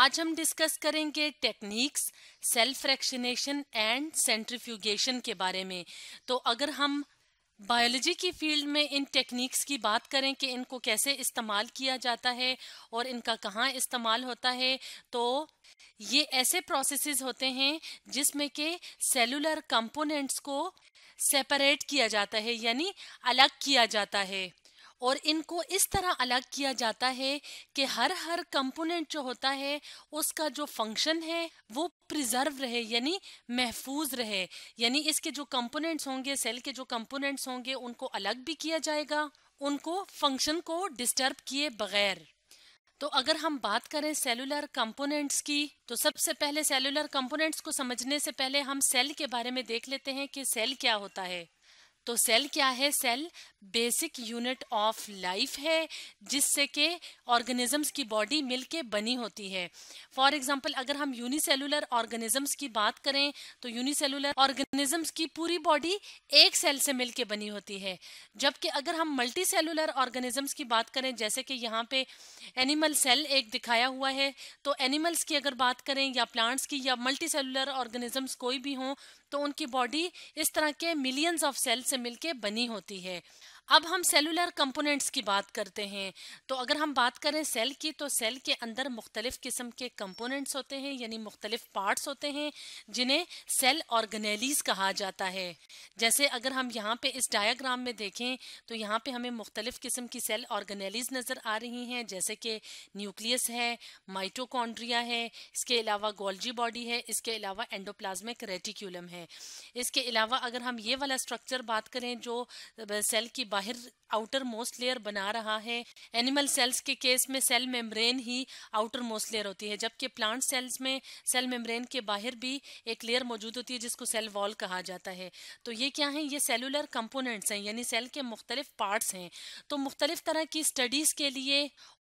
आज हम डिस्कस करेंगे techniques self fractionation and centrifugation के बारे में तो अगर हम बायोलॉजी की फील्ड में इन टेक्निक्स की बात करें कि इनको कैसे इस्तेमाल किया जाता है और इनका कहाँ इस्तेमाल होता है तो ये ऐसे प्रोसेसेस होते हैं जिसमें के सेलुलर कंपोनेंट्स को सेपरेट किया जाता है यानी अलग किया जाता है और इनको इस तरह अलग किया जाता है कि हर हर कंपोनेंट जो होता है उसका जो फंक्शन है वो प्रिजर्व रहे यानी महफूज रहे यानी इसके जो कंपोनेंट्स होंगे सेल के जो कंपोनेंट्स होंगे उनको अलग भी किया जाएगा उनको फंक्शन को डिस्टर्ब किए बगैर तो अगर हम बात करें सेलुलर कंपोनेंट्स की तो सबसे पहले सेलुलर कंपोनेंट्स को समझने से पहले हम सेल के बारे में देख लेते हैं कि सेल क्या होता है तो सेल क्या है cell basic unit of life है जिससे के ऑर्गेनिजम्स की बॉडी मिलके बनी होती है फॉर एग्जांपल अगर हम यूनिसेलुलर ऑर्गेनिजम्स की बात करें तो यूनिसेलुलर ऑर्गेनिजम्स की पूरी बॉडी एक सेल से मिलके बनी होती है जबकि अगर हम मल्टी सेलुलर ऑर्गेनिजम्स की बात करें जैसे कि यहाँ पे एनिमल सेल एक दिखाया हुआ है तो एनिमल्स की अगर बात करें या प्लांट्स की या मल्टी सेलुलर ऑर्गेनिजम्स कोई भी हों तो उनकी बॉडी इस तरह के मिलियंस ऑफ सेल्स से मिलकर बनी होती है अब हम सेलुलर कंपोनेंट्स की बात करते हैं तो अगर हम बात करें सेल की तो सेल के अंदर मुख्तलिफ़ किस्म के कंपोनेंट्स होते हैं यानी मुख्तलिफ़ पार्ट्स होते हैं जिन्हें सेल ऑर्गेनेलीज कहा जाता है जैसे अगर हम यहाँ पे इस डायाग्राम में देखें तो यहाँ पे हमें मुख्तलिफ़ किस्म की सेल ऑर्गेनेलीज नज़र आ रही हैं जैसे कि न्यूक्लियस है माइटोकॉन्ड्रिया है इसके अलावा गोल्जी बॉडी है इसके अलावा एंडोप्लाज्मिक रेटिक्यूलम है इसके अलावा अगर हम ये वाला स्ट्रक्चर बात करें जो सेल की बाहर आउटर मोस्ट लेयर बना रहा है एनिमल सेल्स के केस में सेल मेम्ब्रेन ही आउटर मोस्ट लेयर होती है जबकि प्लांट सेल्स में सेल मेम्ब्रेन के बाहर भी एक लेयर मौजूद होती है जिसको सेल वॉल कहा जाता है तो ये क्या है ये सेलुलर कंपोनेंट्स हैं यानी सेल के मुख्तलिफ पार्ट्स हैं तो मुख्तलिफ तरह की स्टडीज़ के लिए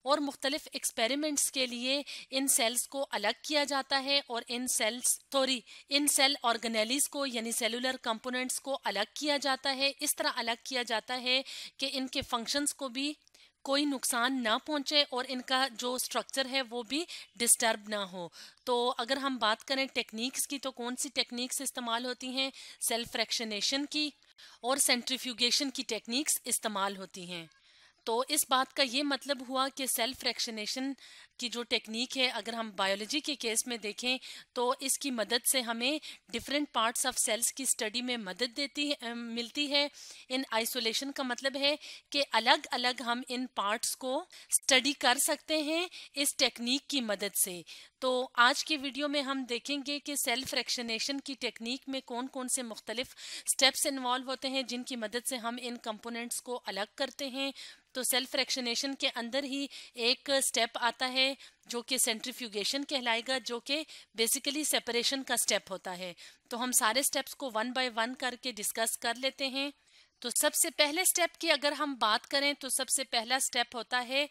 और मुख्तलिफ एक्सपेरिमेंट्स के लिए इन सेल्स को अलग किया जाता है और in cells sorry in cell organelles को यानी सेलुलर कंपोनेंट्स को अलग किया जाता है इस तरह अलग किया जाता है कि इनके फंक्शंस को भी कोई नुकसान ना पहुंचे और इनका जो स्ट्रक्चर है वो भी डिस्टर्ब ना हो तो अगर हम बात करें टेक्निक्स की तो कौन सी टेक्निक्स इस्तेमाल होती हैं सेल्फ फ्रैक्शनेशन की और सेंट्रीफ्यूगेशन की टेक्निक्स इस्तेमाल होती हैं तो इस बात का ये मतलब हुआ कि सेल्फ फ्रैक्शनेशन की जो टेक्निक है अगर हम बायोलॉजी के केस में देखें तो इसकी मदद से हमें डिफरेंट पार्ट्स ऑफ सेल्स की स्टडी में मदद देती है, मिलती है इन आइसोलेशन का मतलब है कि अलग अलग हम इन पार्ट्स को स्टडी कर सकते हैं इस टेक्निक की मदद से तो आज के वीडियो में हम देखेंगे कि सेल्फ फ्रैक्शनेशन की टेक्निक में कौन कौन से मुख्तलिफ स्टेप्स इन्वॉल्व होते हैं जिनकी मदद से हम इन कंपोनेंट्स को अलग करते हैं तो तो सेल्फ फ्रैक्शनेशन के अंदर ही एक स्टेप आता है जो कि सेंट्रीफ्यूगेशन कहलाएगा जो कि बेसिकली सेपरेशन का स्टेप होता है तो हम सारे स्टेप्स को वन बाय वन करके डिस्कस कर लेते हैं तो सबसे पहले स्टेप की अगर हम बात करें तो सबसे पहला स्टेप होता है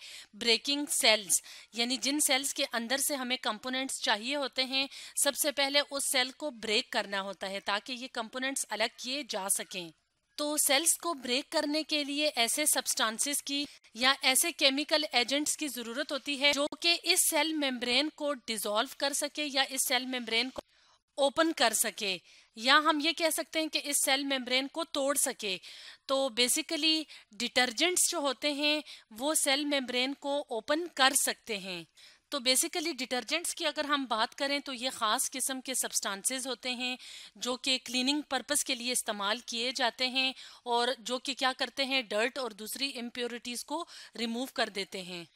ब्रेकिंग सेल्स यानी जिन सेल्स के अंदर से हमें कंपोनेंट्स चाहिए होते हैं सबसे पहले उस सेल को ब्रेक करना होता है ताकि ये कंपोनेंट्स अलग किए जा सकें तो सेल्स को ब्रेक करने के लिए ऐसे सब्सटेंसेस की या ऐसे केमिकल एजेंट्स की जरूरत होती है जो कि इस सेल मेम्ब्रेन को डिसॉल्व कर सके या इस सेल मेम्ब्रेन को ओपन कर सके या हम ये कह सकते हैं कि इस सेल मेम्ब्रेन को तोड़ सके तो बेसिकली डिटर्जेंट्स जो होते हैं वो सेल मेम्ब्रेन को ओपन कर सकते हैं तो बेसिकली डिटर्जेंट्स की अगर हम बात करें तो ये ख़ास किस्म के सब्सटेंसेस होते हैं जो कि क्लीनिंग पर्पस के लिए इस्तेमाल किए जाते हैं और जो कि क्या करते हैं डर्ट और दूसरी इम्प्योरिटीज़ को रिमूव कर देते हैं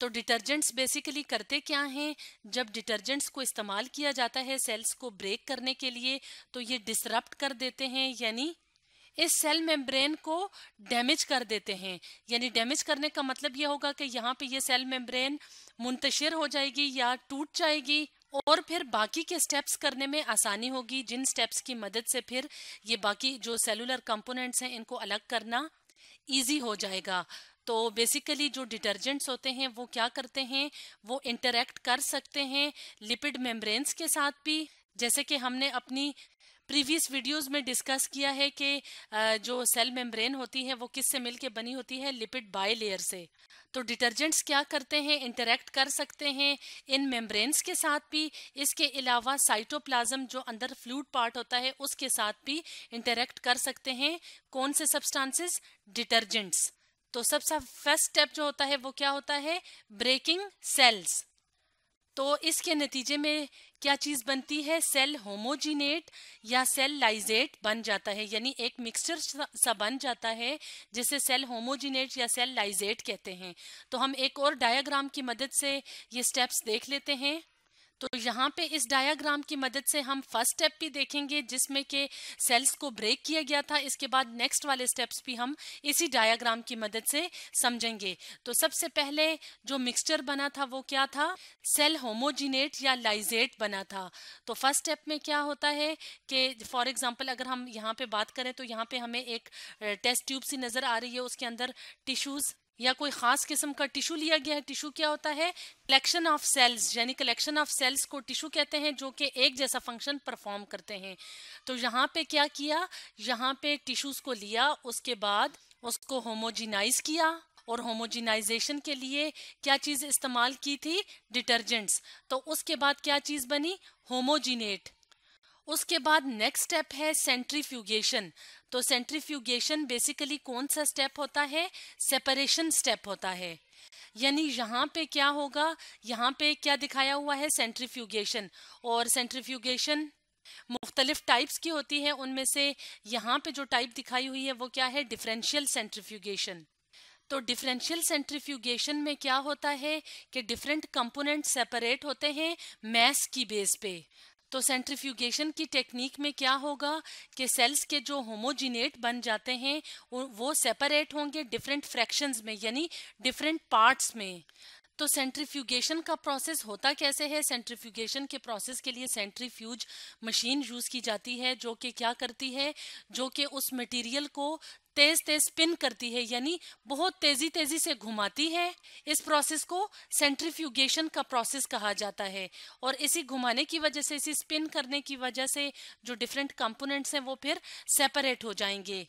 तो डिटर्जेंट्स बेसिकली करते क्या हैं जब डिटर्जेंट्स को इस्तेमाल किया जाता है सेल्स को ब्रेक करने के लिए तो ये डिसरप्ट कर देते हैं यानी इस सेल मेम्ब्रेन को डैमेज कर देते हैं यानी डैमेज करने का मतलब ये होगा कि यहाँ पे ये सेल मेम्ब्रेन मुंतशिर हो जाएगी या टूट जाएगी और फिर बाकी के स्टेप्स करने में आसानी होगी जिन स्टेप्स की मदद से फिर ये बाकी जो सेलुलर कंपोनेंट्स हैं इनको अलग करना ईजी हो जाएगा तो बेसिकली जो डिटर्जेंट्स होते हैं वो क्या करते हैं वो इंटरेक्ट कर सकते हैं लिपिड मेम्ब्रेन्स के साथ भी जैसे कि हमने अपनी प्रीवियस वीडियोस में डिस्कस किया है कि जो सेल मेम्ब्रेन होती है वो किससे मिलके बनी होती है लिपिड बाय लेयर से तो डिटर्जेंट्स क्या करते हैं इंटरेक्ट कर सकते हैं इन मेम्ब्रेन्स के साथ भी इसके अलावा साइटोप्लाज्म जो अंदर फ्लूड पार्ट होता है उसके साथ भी इंटरेक्ट कर सकते हैं कौन से सबस्टांसेस डिटर्जेंट्स तो सबसे फर्स्ट स्टेप जो होता है वो क्या होता है ब्रेकिंग सेल्स तो इसके नतीजे में क्या चीज बनती है सेल होमोजिनेट या सेल लाइजेट बन जाता है यानी एक मिक्सचर सा बन जाता है जिसे सेल होमोजिनेट या सेल लाइजेट कहते हैं तो हम एक और डायग्राम की मदद से ये स्टेप्स देख लेते हैं तो यहाँ पे इस डायाग्राम की मदद से हम फर्स्ट स्टेप भी देखेंगे जिसमें के सेल्स को ब्रेक किया गया था इसके बाद नेक्स्ट वाले स्टेप्स भी हम इसी डायाग्राम की मदद से समझेंगे तो सबसे पहले जो मिक्सचर बना था वो क्या था सेल होमोजिनेट या लाइजेट बना था तो फर्स्ट स्टेप में क्या होता है कि फॉर एग्जाम्पल अगर हम यहाँ पे बात करें तो यहाँ पे हमें एक टेस्ट ट्यूब सी नज़र आ रही है उसके अंदर टिश्यूज़ या कोई खास किस्म का टिश्यू लिया गया है टिश्यू क्या होता है कलेक्शन ऑफ सेल्स यानी कलेक्शन ऑफ सेल्स को टिश्यू कहते हैं जो कि एक जैसा फंक्शन परफॉर्म करते हैं तो यहाँ पे क्या किया यहाँ पे टिश्यूज को लिया उसके बाद उसको होमोजिनाइज किया और होमोजिनाइजेशन के लिए क्या चीज़ इस्तेमाल की थी डिटर्जेंट्स तो उसके बाद क्या चीज़ बनी होमोजिनेट उसके बाद नेक्स्ट स्टेप है सेंट्रीफ्यूगेशन तो सेंट्रीफ्यूगेशन बेसिकली कौन सा स्टेप होता है सेपरेशन स्टेप होता है यानी यहाँ पे क्या होगा यहाँ पे क्या दिखाया हुआ है सेंट्रीफ्यूगेशन और सेंट्रीफ्यूगेशन मुख्तलिफ टाइप्स की होती है उनमें से यहाँ पे जो टाइप दिखाई हुई है वो क्या है डिफरेंशियल सेंट्रीफ्यूगेशन तो डिफरेंशियल सेंट्रीफ्यूगेशन में क्या होता है कि डिफरेंट कंपोनेंट सेपरेट होते हैं मैस की बेस पे तो सेंट्रीफ्यूगेशन की टेक्निक में क्या होगा कि सेल्स के जो होमोजिनेट बन जाते हैं वो सेपरेट होंगे डिफरेंट फ्रैक्शंस में यानी डिफरेंट पार्ट्स में तो सेंट्रीफ्यूगेशन का प्रोसेस होता कैसे है सेंट्रीफ्यूगेशन के प्रोसेस के लिए सेंट्रीफ्यूज मशीन यूज़ की जाती है जो कि क्या करती है जो कि उस मटेरियल को तेज तेज स्पिन करती है यानी बहुत तेजी तेजी से घुमाती है इस प्रोसेस को सेंट्रीफ्यूगेशन का प्रोसेस कहा जाता है और इसी घुमाने की वजह से इसी स्पिन करने की वजह से जो डिफरेंट कंपोनेंट्स हैं वो फिर सेपरेट हो जाएंगे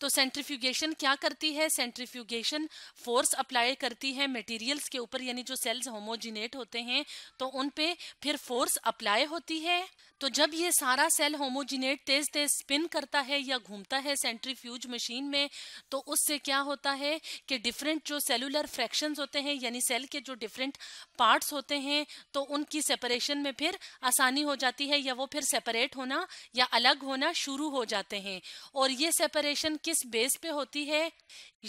तो सेंट्रीफ्यूगेशन क्या करती है सेंट्रीफ्यूगेशन फोर्स अप्लाई करती है मटेरियल्स के ऊपर यानी जो सेल्स होमोजिनेट होते हैं तो उन पे फिर फोर्स अप्लाई होती है तो जब ये सारा सेल होमोजिनेट तेज तेज स्पिन करता है या घूमता है सेंट्रीफ्यूज मशीन में तो उससे क्या होता है कि डिफरेंट जो सेलुलर फ्रैक्शंस होते हैं यानी सेल के जो डिफरेंट पार्ट्स होते हैं तो उनकी सेपरेशन में फिर आसानी हो जाती है या वो फिर सेपरेट होना या अलग होना शुरू हो जाते हैं और ये सेपरेशन किस बेस पे होती है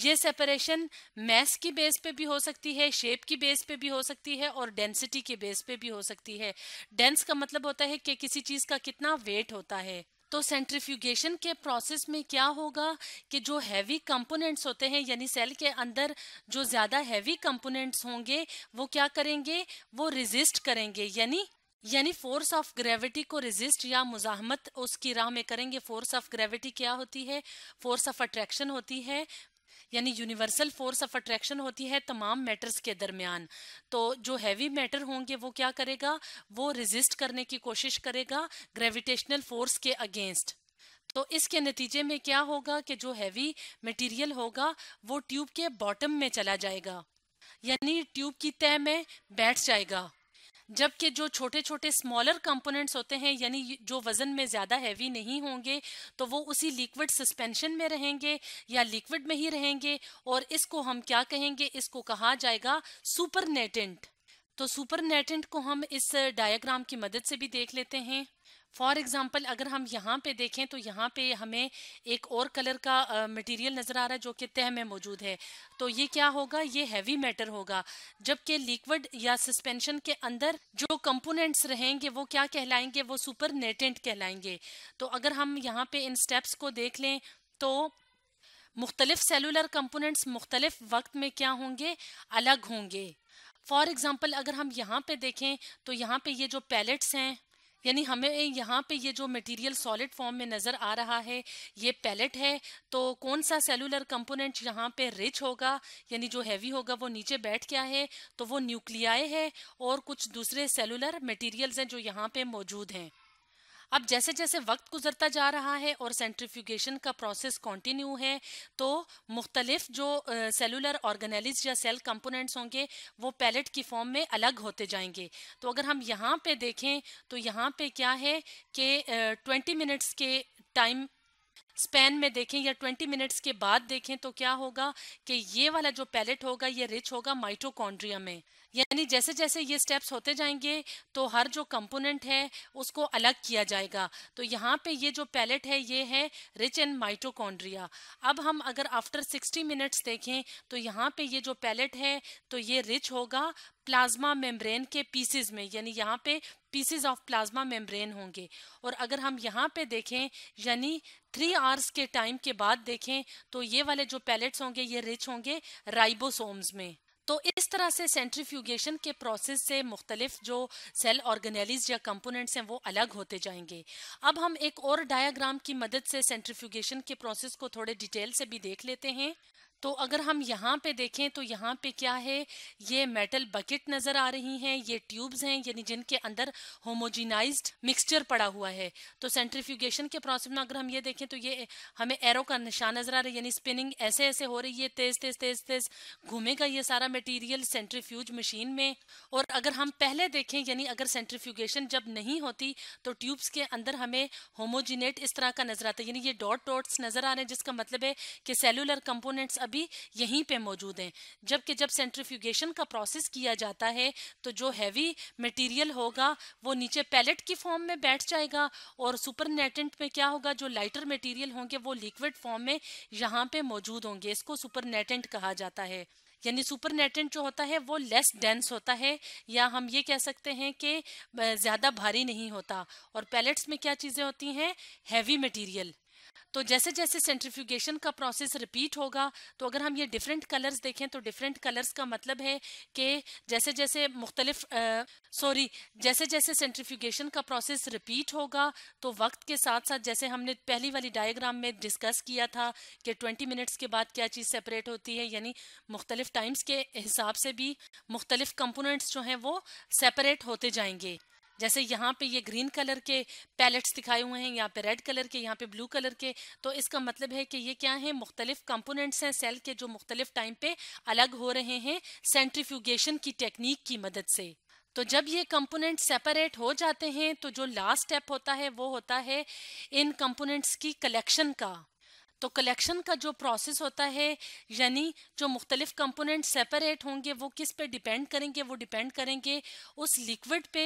ये सेपरेशन मैस की बेस पे भी हो सकती है शेप की बेस पे भी हो सकती है और डेंसिटी के बेस पे भी हो सकती है डेंस का मतलब होता है कि किसी चीज का कितना वेट होता है तो सेंट्रीफ्यूगेशन के प्रोसेस में क्या होगा कि जो हैवी कंपोनेंट्स होते हैं यानी सेल के अंदर जो ज़्यादा हैवी कंपोनेंट्स होंगे वो क्या करेंगे वो रिजिस्ट करेंगे यानी यानी फोर्स ऑफ ग्रेविटी को रेजिस्ट या मुजाहमत उसकी राह में करेंगे फोर्स ऑफ ग्रेविटी क्या होती है फोर्स ऑफ अट्रैक्शन होती है यानी यूनिवर्सल फोर्स ऑफ अट्रैक्शन होती है तमाम मैटर्स के दरमियान तो जो हैवी मैटर होंगे वो क्या करेगा वो रेजिस्ट करने की कोशिश करेगा ग्रेविटेशनल फोर्स के अगेंस्ट तो इसके नतीजे में क्या होगा कि जो हैवी मटेरियल होगा वो ट्यूब के बॉटम में चला जाएगा यानी ट्यूब की तय में बैठ जाएगा जबकि जो छोटे छोटे स्मॉलर कंपोनेंट्स होते हैं यानी जो वज़न में ज़्यादा हैवी नहीं होंगे तो वो उसी लिक्विड सस्पेंशन में रहेंगे या लिक्विड में ही रहेंगे और इसको हम क्या कहेंगे इसको कहा जाएगा सुपरनेटेंट तो सुपरनेटेंट को हम इस डायग्राम की मदद से भी देख लेते हैं फॉर एग्ज़ाम्पल अगर हम यहाँ पे देखें तो यहाँ पे हमें एक और कलर का मटेरियल नज़र आ रहा है जो कि तह में मौजूद है तो ये क्या होगा ये हैवी मैटर होगा जबकि लिक्विड या सस्पेंशन के अंदर जो कंपोनेंट्स रहेंगे वो क्या कहलाएंगे वो सुपर नेटेंट कहलाएंगे तो अगर हम यहाँ पे इन स्टेप्स को देख लें तो मुख्तलिफ सेलुलर कंपोनेंट्स मुख्तलिफ वक्त में क्या होंगे अलग होंगे फॉर एग्ज़ाम्पल अगर हम यहाँ पे देखें तो यहाँ पे ये जो पैलेट्स हैं यानी हमें यहाँ पे ये जो मटेरियल सॉलिड फॉर्म में नज़र आ रहा है ये पैलेट है तो कौन सा सेलुलर कंपोनेंट यहाँ पे रिच होगा यानी जो हैवी होगा वो नीचे बैठ गया है तो वो न्यूक्लियाए है और कुछ दूसरे सेलुलर मटेरियल्स हैं जो यहाँ पे मौजूद हैं अब जैसे जैसे वक्त गुजरता जा रहा है और सेंट्रीफ्यूगेशन का प्रोसेस कंटिन्यू है तो मुख्तलिफ जो सेलुलर ऑर्गेनाइज या सेल कंपोनेंट्स होंगे वो पैलेट की फॉर्म में अलग होते जाएंगे तो अगर हम यहाँ पे देखें तो यहाँ पे क्या है कि ट्वेंटी मिनट्स के टाइम स्पेन में देखें या 20 मिनट्स के बाद देखें तो क्या होगा कि ये वाला जो पैलेट होगा ये रिच होगा माइटोकॉन्ड्रिया में यानी जैसे जैसे ये स्टेप्स होते जाएंगे तो हर जो कंपोनेंट है उसको अलग किया जाएगा तो यहाँ पे ये जो पैलेट है ये है रिच एंड माइटोकॉन्ड्रिया अब हम अगर आफ्टर 60 मिनट्स देखें तो यहाँ पे ये जो पैलेट है तो ये रिच होगा प्लाज्मा मेम्ब्रेन के पीसेज में यानी यहाँ पे पीसेज ऑफ प्लाज्मा मेम्ब्रेन होंगे और अगर हम यहाँ पे देखें यानी थ्री आवर्स के टाइम के बाद देखें तो ये वाले जो पैलेट्स होंगे ये रिच होंगे राइबोसोम्स में तो इस तरह से सेंट्रीफ्यूगेशन के प्रोसेस से मुख्तलिफ जो सेल ऑर्गेनलीज या कंपोनेंट्स हैं वो अलग होते जाएंगे अब हम एक और डायाग्राम की मदद से सेंट्रीफ्यूगेशन के प्रोसेस को थोड़े डिटेल से भी देख लेते हैं तो अगर हम यहाँ पे देखें तो यहाँ पे क्या है ये मेटल बकेट नज़र आ रही हैं ये ट्यूब्स हैं यानी जिनके अंदर होमोजिनाइज्ड मिक्सचर पड़ा हुआ है तो सेंट्रीफ्यूगेशन के प्रोसेस में अगर हम ये देखें तो ये हमें एरो का निशान नज़र आ रहा है यानी स्पिनिंग ऐसे ऐसे हो रही है तेज़ तेज़ तेज़ तेज़ घूमेगा ये सारा मटीरियल सेंट्रीफ्यूज मशीन में और अगर हम पहले देखें यानी अगर सेंट्रीफ्यूगेशन जब नहीं होती तो ट्यूब्स के अंदर हमें होमोजिनेट इस तरह का नज़र आता है यानी ये डॉट डॉट्स नज़र आ रहे हैं जिसका मतलब है कि सेलुलर कंपोनेंट्स अब सभी यहीं पे मौजूद हैं जबकि जब सेंट्रीफ्यूगेशन का प्रोसेस किया जाता है तो जो हैवी मटेरियल होगा वो नीचे पैलेट की फॉर्म में बैठ जाएगा और नेटेंट में क्या होगा जो लाइटर मटेरियल होंगे वो लिक्विड फॉर्म में यहाँ पे मौजूद होंगे इसको सुपरनेटेंट कहा जाता है यानी सुपरनेटेंट जो होता है वो लेस डेंस होता है या हम ये कह सकते हैं कि ज़्यादा भारी नहीं होता और पैलेट्स में क्या चीज़ें होती हैं हैवी मटेरियल तो जैसे जैसे सेंट्रीफ्यूगेशन का प्रोसेस रिपीट होगा तो अगर हम ये डिफरेंट कलर्स देखें तो डिफरेंट कलर्स का मतलब है कि जैसे जैसे मुख्तलिफ सॉरी जैसे जैसे सेंट्रीफ्यूगेशन का प्रोसेस रिपीट होगा तो वक्त के साथ साथ जैसे हमने पहली वाली डायग्राम में डिस्कस किया था कि ट्वेंटी मिनट्स के बाद क्या चीज़ सेपरेट होती है यानी मुख्तलिफ टाइम्स के हिसाब से भी मुख्तलिफ कंपोनेंट्स जो हैं वो सेपरेट होते जाएंगे जैसे यहाँ पे ये ग्रीन कलर के पैलेट्स दिखाए हुए हैं यहाँ पे रेड कलर के यहाँ पे ब्लू कलर के तो इसका मतलब है कि ये क्या है मुख्तलिफ कंपोनेंट्स हैं सेल के जो मुख्तलिफ टाइम पे अलग हो रहे हैं सेंट्रीफ्यूगेशन की टेक्निक की मदद से तो जब ये कंपोनेंट सेपरेट हो जाते हैं तो जो लास्ट स्टेप होता है वो होता है इन कंपोनेंट्स की कलेक्शन का तो कलेक्शन का जो प्रोसेस होता है यानी जो मुख्तलिफ कंपोनेंट सेपरेट होंगे वो किस पे डिपेंड करेंगे वो डिपेंड करेंगे उस लिक्विड पे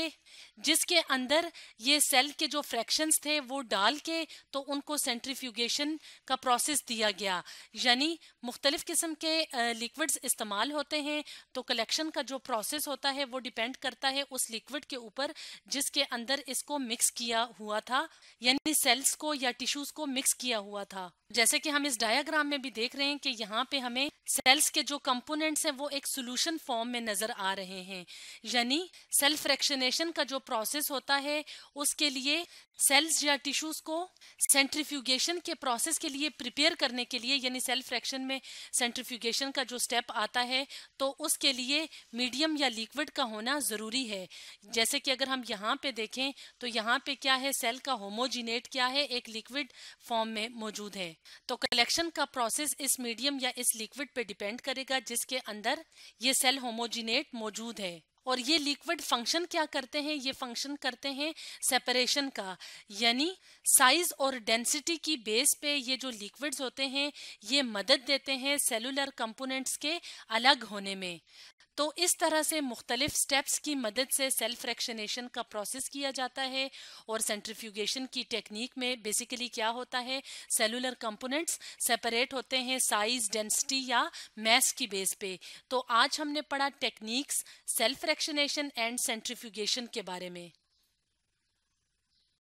जिसके अंदर ये सेल के जो फ्रैक्शंस थे वो डाल के तो उनको सेंट्रीफ्यूगेशन का प्रोसेस दिया गया यानी मुख्तलिफ किस्म के लिक्विड्स इस्तेमाल होते हैं तो कलेक्शन का जो प्रोसेस होता है वो डिपेंड करता है उस लिक्विड के ऊपर जिसके अंदर इसको मिक्स किया हुआ था यानी सेल्स को या टिश्यूज को मिक्स किया हुआ था जैसे जैसे कि हम इस डायग्राम में भी देख रहे हैं कि यहाँ पे हमें सेल्स के जो कंपोनेंट्स हैं वो एक सोल्यूशन फॉर्म में नजर आ रहे हैं यानी सेल फ्रैक्शनेशन का जो प्रोसेस होता है उसके लिए सेल्स या टिश्यूज को सेंट्रीफ्यूगेशन के प्रोसेस के लिए प्रिपेयर करने के लिए यानी सेल फ्रैक्शन में सेंट्रीफ्यूगेशन का जो स्टेप आता है तो उसके लिए मीडियम या लिक्विड का होना ज़रूरी है जैसे कि अगर हम यहाँ पे देखें तो यहाँ पे क्या है सेल का होमोजिनेट क्या है एक लिक्विड फॉर्म में मौजूद है तो कलेक्शन का प्रोसेस इस मीडियम या इस लिक्विड पर डिपेंड करेगा जिसके अंदर ये सेल होमोजिनेट मौजूद है और ये लिक्विड फंक्शन क्या करते हैं ये फंक्शन करते हैं सेपरेशन का यानी साइज और डेंसिटी की बेस पे ये जो लिक्विड्स होते हैं ये मदद देते हैं सेलुलर कंपोनेंट्स के अलग होने में तो इस तरह से मुख्तलिफ स्टेप्स की मदद से सेल्फ फ्रैक्शनेशन का प्रोसेस किया जाता है और सेंट्रीफ्यूगेशन की टेक्निक में बेसिकली क्या होता है सेलुलर कंपोनेंट्स सेपरेट होते हैं साइज डेंसिटी या मैस की बेस पे तो आज हमने पढ़ा techniques self fractionation and centrifugation के बारे में